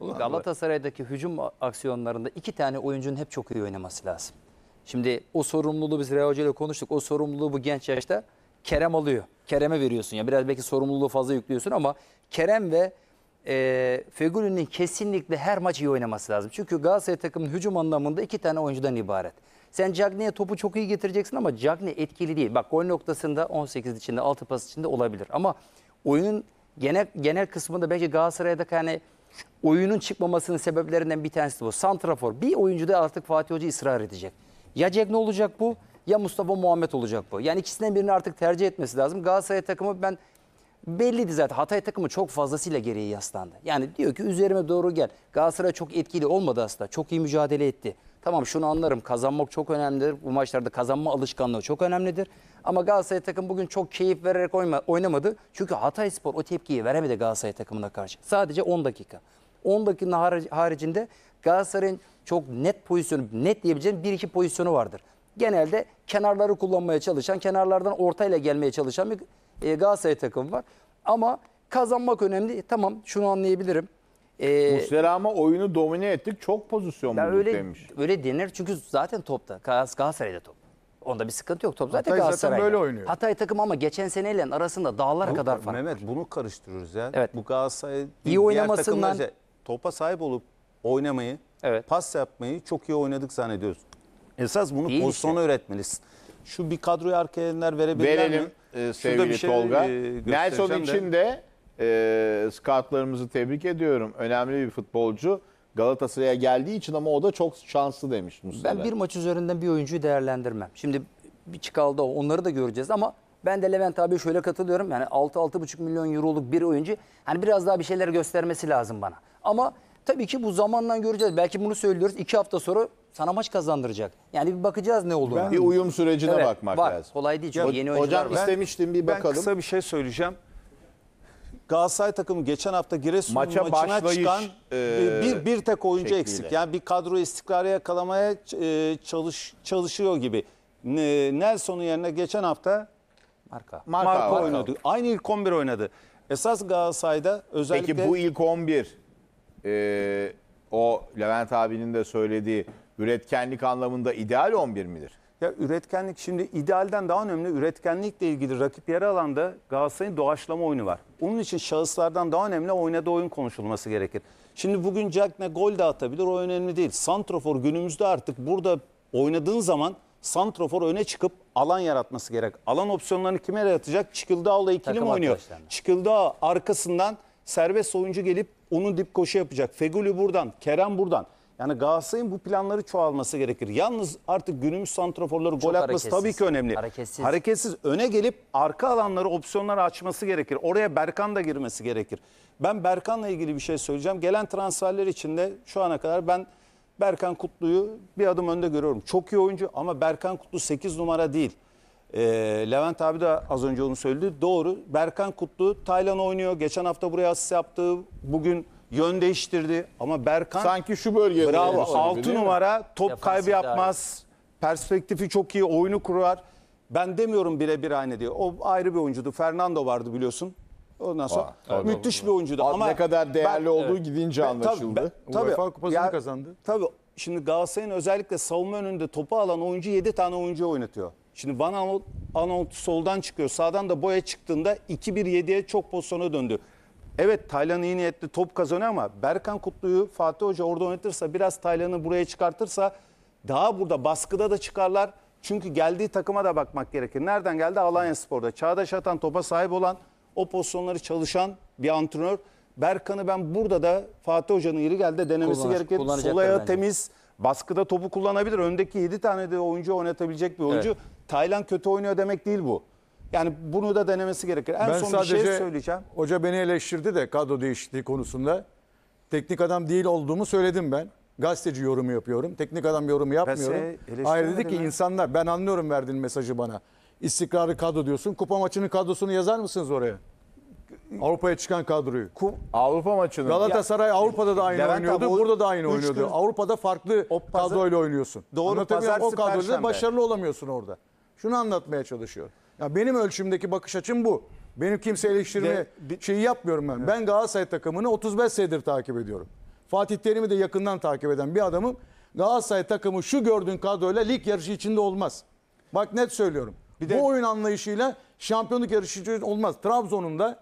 falan. Galatasaray'daki hücum aksiyonlarında iki tane oyuncunun hep çok iyi oynaması lazım. Şimdi o sorumluluğu biz Real ile konuştuk. O sorumluluğu bu genç yaşta Kerem alıyor. Kerem'e veriyorsun. ya Biraz belki sorumluluğu fazla yüklüyorsun ama Kerem ve e, Fegül'ünün kesinlikle her maç iyi oynaması lazım. Çünkü Galatasaray takımının hücum anlamında iki tane oyuncudan ibaret. Sen Cagney'e topu çok iyi getireceksin ama Cagney etkili değil. Bak gol noktasında 18 içinde 6 pas içinde olabilir. Ama oyunun genel genel kısmında belki Galatasaray'da yani oyunun çıkmamasının sebeplerinden bir tanesi de bu. Santrafor. Bir oyuncu da artık Fatih Hoca ısrar edecek. Ya Cek olacak bu ya Mustafa Muhammed olacak bu. Yani ikisinden birini artık tercih etmesi lazım. Galatasaray takımı ben belliydi zaten. Hatay takımı çok fazlasıyla geriye yaslandı. Yani diyor ki üzerime doğru gel. Galatasaray çok etkili olmadı aslında. Çok iyi mücadele etti. Tamam şunu anlarım kazanmak çok önemlidir. Bu maçlarda kazanma alışkanlığı çok önemlidir. Ama Galatasaray takım bugün çok keyif vererek oynamadı. Çünkü Hatay Spor o tepkiyi veremedi Galatasaray takımına karşı. Sadece 10 dakika. 10 dakika haricinde Galatasaray'ın çok net pozisyonu, net diyebileceğim bir iki pozisyonu vardır. Genelde kenarları kullanmaya çalışan, kenarlardan ortayla gelmeye çalışan bir e, Galatasaray takımı var. Ama kazanmak önemli. Tamam şunu anlayabilirim. E, ee, Muslera oyunu domine ettik. Çok pozisyon bulduk öyle, demiş. Öyle denir çünkü zaten topta. Galatasaray'da top. Onda bir sıkıntı yok. Top zaten Hatay zaten böyle oynuyor. Hatay takım ama geçen seneyle arasında dağlar Bu- kadar fark. Mehmet bunu karıştırıyoruz ya. Evet. Bu Galatasaray değil, diğer oynamasından- şey, topa sahip olup oynamayı, Evet. pas yapmayı çok iyi oynadık zannediyoruz. Esas bunu Değil pozisyona öğretmelisin. Şu bir kadroyu arkaya edenler verebilirler mi? Verelim ee, e, sevgili bir şey, Tolga. e, Nelson için de e, scoutlarımızı tebrik ediyorum. Önemli bir futbolcu. Galatasaray'a geldiği için ama o da çok şanslı demiş Muslera. Ben bir maç üzerinden bir oyuncuyu değerlendirmem. Şimdi bir çıkaldı onları da göreceğiz ama ben de Levent abi şöyle katılıyorum. Yani 6-6,5 milyon euroluk bir oyuncu hani biraz daha bir şeyler göstermesi lazım bana. Ama tabii ki bu zamandan göreceğiz. Belki bunu söylüyoruz. iki hafta sonra sana maç kazandıracak. Yani bir bakacağız ne olduğunu. Ben, bir uyum sürecine evet, bakmak var. lazım. Kolay değil ya, yeni oyuncular Hocam var. istemiştim bir bakalım. Ben kısa bir şey söyleyeceğim. Galatasaray takımı geçen hafta Giresun Maça maçına başlayış, çıkan e, bir, bir tek oyuncu şekliyle. eksik. Yani bir kadro istikrarı yakalamaya e, çalış çalışıyor gibi. Nelson'un yerine geçen hafta Marka. Marka, Marka, Marka oynadı. Aynı ilk 11 oynadı. Esas Galatasaray'da özellikle... Peki bu ilk 11 e, o Levent abinin de söylediği üretkenlik anlamında ideal 11 midir? Ya üretkenlik şimdi idealden daha önemli üretkenlikle ilgili rakip yarı alanda Galatasaray'ın doğaçlama oyunu var. Onun için şahıslardan daha önemli oynadığı oyun konuşulması gerekir. Şimdi bugün Jack ne gol de atabilir o önemli değil. Santrofor günümüzde artık burada oynadığın zaman Santrofor öne çıkıp alan yaratması gerek. Alan opsiyonlarını kime yaratacak? Çıkıldağ'la ikili Takım mi oynuyor? Çıkıldağ arkasından serbest oyuncu gelip onun dip koşu yapacak. Feguli buradan, Kerem buradan. Yani Galatasaray'ın bu planları çoğalması gerekir. Yalnız artık günümüz santraforları gol atması tabii ki önemli. Hareketsiz. Hareketsiz öne gelip arka alanları opsiyonları açması gerekir. Oraya Berkan da girmesi gerekir. Ben Berkan'la ilgili bir şey söyleyeceğim. Gelen transferler içinde şu ana kadar ben Berkan Kutlu'yu bir adım önde görüyorum. Çok iyi oyuncu ama Berkan Kutlu 8 numara değil. E, Levent abi de az önce onu söyledi. Doğru. Berkan Kutlu Taylan oynuyor. Geçen hafta buraya asist yaptığı Bugün yön değiştirdi ama Berkan Sanki şu bölgede. Bravo. olabilir, 6 numara top Defansif kaybı daha iyi. yapmaz. Perspektifi çok iyi, oyunu kurar. Ben demiyorum birebir aynı diye. O ayrı bir oyuncudu. Fernando vardı biliyorsun. Ondan sonra tabii. müthiş bir oyuncuydu. Ama ne kadar değerli ben- olduğu gidince anlaşıldı. ben- tabii. UEFA kupasını Ya- kazandı. Tabii şimdi Galatasaray'ın özellikle savunma önünde topu alan oyuncu 7 tane oyuncu oynatıyor. Şimdi Van Aanholt- soldan çıkıyor. Sağdan da boya çıktığında 2-1-7'ye çok pozisyona döndü. Evet Taylan iyi niyetli top kazanıyor ama Berkan Kutlu'yu Fatih Hoca orada oynatırsa biraz Taylan'ı buraya çıkartırsa daha burada baskıda da çıkarlar. Çünkü geldiği takıma da bakmak gerekir. Nereden geldi? Alanya Spor'da. Çağdaş Atan topa sahip olan o pozisyonları çalışan bir antrenör. Berkan'ı ben burada da Fatih Hoca'nın yeri geldi denemesi Kullanır, gerekir. Solaya temiz baskıda topu kullanabilir. Öndeki 7 tane de oyuncu oynatabilecek bir oyuncu. Evet. Taylan kötü oynuyor demek değil bu. Yani bunu da denemesi gerekir. En ben son sadece, bir şey söyleyeceğim. Hoca beni eleştirdi de kadro değişikliği konusunda. Teknik adam değil olduğumu söyledim ben. Gazeteci yorumu yapıyorum. Teknik adam yorumu yapmıyorum. Hayır dedi ki mi? insanlar ben anlıyorum verdiğin mesajı bana. İstikrarı kadro diyorsun. Kupa maçının kadrosunu yazar mısınız oraya? Avrupa'ya çıkan kadroyu. Kum, Avrupa maçını. Galatasaray Avrupa'da da aynı Levent oynuyordu. Abi, burada da aynı oynuyordu. Gün, Avrupa'da farklı o pazar, kadroyla oynuyorsun. Doğru. Pazartesi, o kadroyla başarılı olamıyorsun orada. Şunu anlatmaya çalışıyorum. Ya benim ölçümdeki bakış açım bu. Benim kimse eleştirme şeyi yapmıyorum ben. Evet. Ben Galatasaray takımını 35 senedir takip ediyorum. Fatih Terim'i de yakından takip eden bir adamım. Galatasaray takımı şu gördüğün kadroyla lig yarışı içinde olmaz. Bak net söylüyorum. Bir de, Bu oyun anlayışıyla şampiyonluk yarışı olmaz. Trabzon'un da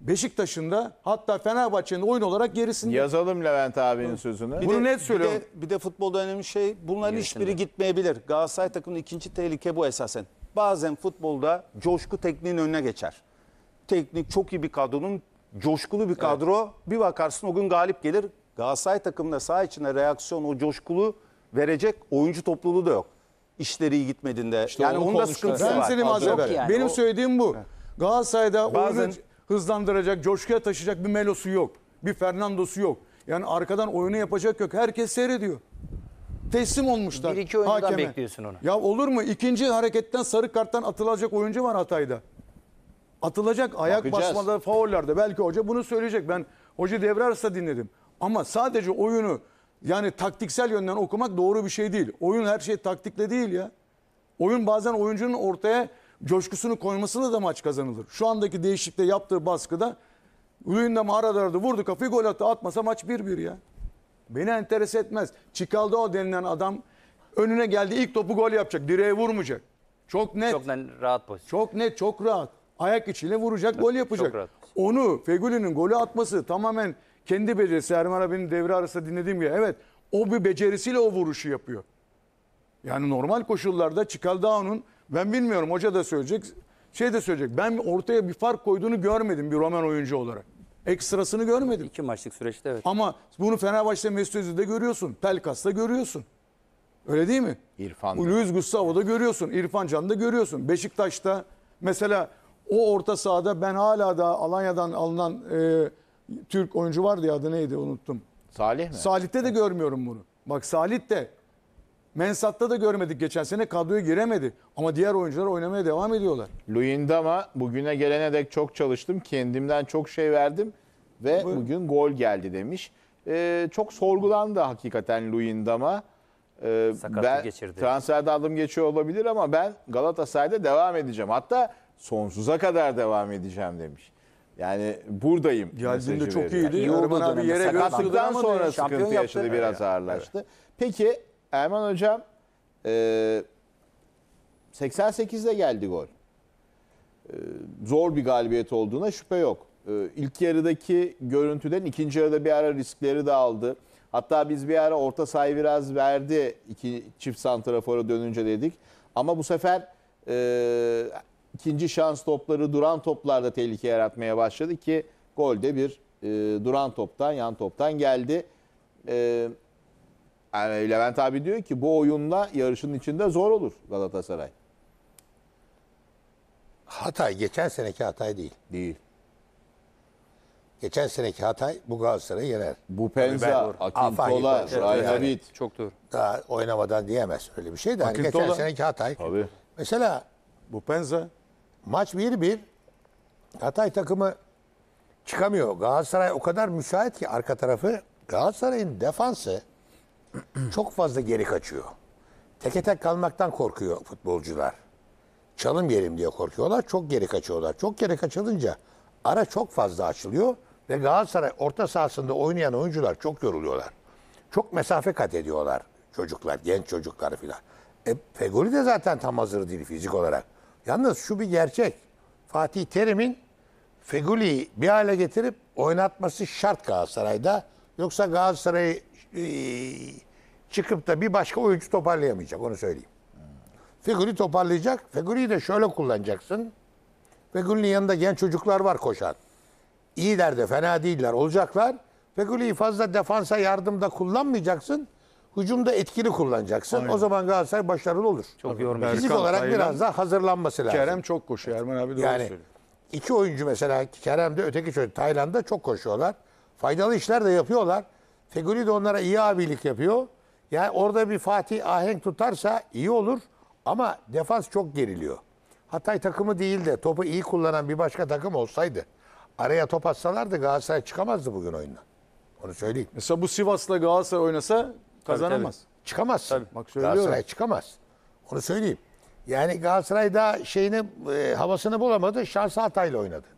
Beşiktaş'ın da hatta Fenerbahçe'nin oyun olarak gerisinde. Yazalım Levent abinin Hı. sözünü. Bir Bunu de, net söylüyorum. Bir de, bir de futbolda önemli şey bunların Gerisinde. hiçbiri gitmeyebilir. Galatasaray takımının ikinci tehlike bu esasen bazen futbolda coşku tekniğin önüne geçer. Teknik çok iyi bir kadronun coşkulu bir kadro. Evet. Bir bakarsın o gün galip gelir. Galatasaray takımında saha içinde reaksiyon o coşkulu verecek oyuncu topluluğu da yok. İşleri iyi gitmediğinde. İşte yani onun da sıkıntısı ben var. Seni malzeme. Yani. Benim o... söylediğim bu. Galatasaray'da Bazen... hızlandıracak, coşkuya taşıyacak bir melosu yok. Bir Fernando'su yok. Yani arkadan oyunu yapacak yok. Herkes seyrediyor teslim olmuşlar. Bir iki oyuncudan hakeme. bekliyorsun onu. Ya olur mu? İkinci hareketten sarı karttan atılacak oyuncu var Hatay'da. Atılacak ayak Bakacağız. basmaları faullerde. Belki hoca bunu söyleyecek. Ben hoca devre arasında dinledim. Ama sadece oyunu yani taktiksel yönden okumak doğru bir şey değil. Oyun her şey taktikle değil ya. Oyun bazen oyuncunun ortaya coşkusunu koymasıyla da maç kazanılır. Şu andaki değişikte yaptığı baskıda Luyendam arada arada vurdu kafayı gol attı atmasa maç 1-1 ya. Beni enteres etmez. Çikaldao denilen adam önüne geldi ilk topu gol yapacak. Direğe vurmayacak. Çok net. Çok rahat pozisyon. Çok net, çok rahat. Ayak içiyle vuracak, gol yapacak. Çok rahat. Onu Fegüli'nin golü atması tamamen kendi becerisi. Erman abinin devre arası dinlediğim gibi. Evet o bir becerisiyle o vuruşu yapıyor. Yani normal koşullarda Çikaldao'nun ben bilmiyorum hoca da söyleyecek şey de söyleyecek. Ben ortaya bir fark koyduğunu görmedim bir Roman oyuncu olarak. Ekstrasını görmedim. İki maçlık süreçte evet. Ama bunu Fenerbahçe'de Mesut Özil'de görüyorsun. Pelkas'ta görüyorsun. Öyle değil mi? İrfan. Luis Gustavo'da görüyorsun. İrfan Can'da görüyorsun. Beşiktaş'ta mesela o orta sahada ben hala da Alanya'dan alınan e, Türk oyuncu vardı ya adı neydi unuttum. Salih mi? Salih'te de görmüyorum bunu. Bak Salih de Mensat'ta da görmedik geçen sene kadroya giremedi. Ama diğer oyuncular oynamaya devam ediyorlar. Luyendama bugüne gelene dek çok çalıştım. Kendimden çok şey verdim ve Buyurun. bugün gol geldi demiş. Ee, çok sorgulandı hakikaten Luyendama. Ee, Sakatlık ben geçirdi. transferde adım geçiyor olabilir ama ben Galatasaray'da devam edeceğim. Hatta sonsuza kadar devam edeceğim demiş. Yani buradayım. Geldiğinde çok iyiydi. İyi Erman oldu abi yere göre Sakatlıktan sonra sıkıntı yaşadı biraz ağırlaştı. Peki Erman Hocam e, 88'de geldi gol. E, zor bir galibiyet olduğuna şüphe yok. E, ilk yarıdaki görüntüden ikinci yarıda bir ara riskleri de aldı. Hatta biz bir ara orta sayı biraz verdi iki, çift santrafora dönünce dedik. Ama bu sefer e, ikinci şans topları duran toplarda tehlike yaratmaya başladı ki golde bir e, duran toptan yan toptan geldi. E, ee, Levent abi diyor ki bu oyunla yarışın içinde zor olur Galatasaray. Hatay geçen seneki Hatay değil. Değil. Geçen seneki Hatay bu Galatasaray'ı yener. Bu Penza, Akintola, Afahi- Rayhabit. Çok doğru. Daha oynamadan diyemez öyle bir şey de. Hani geçen seneki Hatay. Tabii. Mesela Bu Penza maç 1-1. Hatay takımı çıkamıyor. Galatasaray o kadar müsait ki arka tarafı. Galatasaray'ın defansı çok fazla geri kaçıyor. Teke tek kalmaktan korkuyor futbolcular. Çalım yerim diye korkuyorlar. Çok geri kaçıyorlar. Çok geri kaçılınca ara çok fazla açılıyor ve Galatasaray orta sahasında oynayan oyuncular çok yoruluyorlar. Çok mesafe kat ediyorlar çocuklar, genç çocuklar filan. E, Fegoli de zaten tam hazır değil fizik olarak. Yalnız şu bir gerçek. Fatih Terim'in Fegoli'yi bir hale getirip oynatması şart Galatasaray'da. Yoksa Galatasaray ee, çıkıp da bir başka oyuncu toparlayamayacak onu söyleyeyim. Figürü toparlayacak. Figürü de şöyle kullanacaksın. Fegül'ün yanında genç çocuklar var koşan. İyiler de fena değiller olacaklar. Fegül'ü fazla defansa yardımda kullanmayacaksın. Hücumda etkili kullanacaksın. Aynen. O zaman Galatasaray başarılı olur. Çok yormuyor. Fizik Berkan, olarak Taylan, biraz daha hazırlanması lazım. Kerem çok koşuyor Erman abi doğru yani, söylüyor. İki oyuncu mesela Kerem'de öteki çocuk Tayland'da çok koşuyorlar. Faydalı işler de yapıyorlar. Feguli de onlara iyi abilik yapıyor. Yani orada bir Fatih ahenk tutarsa iyi olur ama defans çok geriliyor. Hatay takımı değil de topu iyi kullanan bir başka takım olsaydı araya top atsalardı Galatasaray çıkamazdı bugün oyundan. Onu söyleyeyim. Mesela bu Sivas'la Galatasaray oynasa kazanamaz. Tabii, tabii. Çıkamazsın. Tabii, bak Galatasaray çıkamaz. Onu söyleyeyim. Yani Galatasaray da şeyini, e, havasını bulamadı. Şansı Hatay'la oynadı.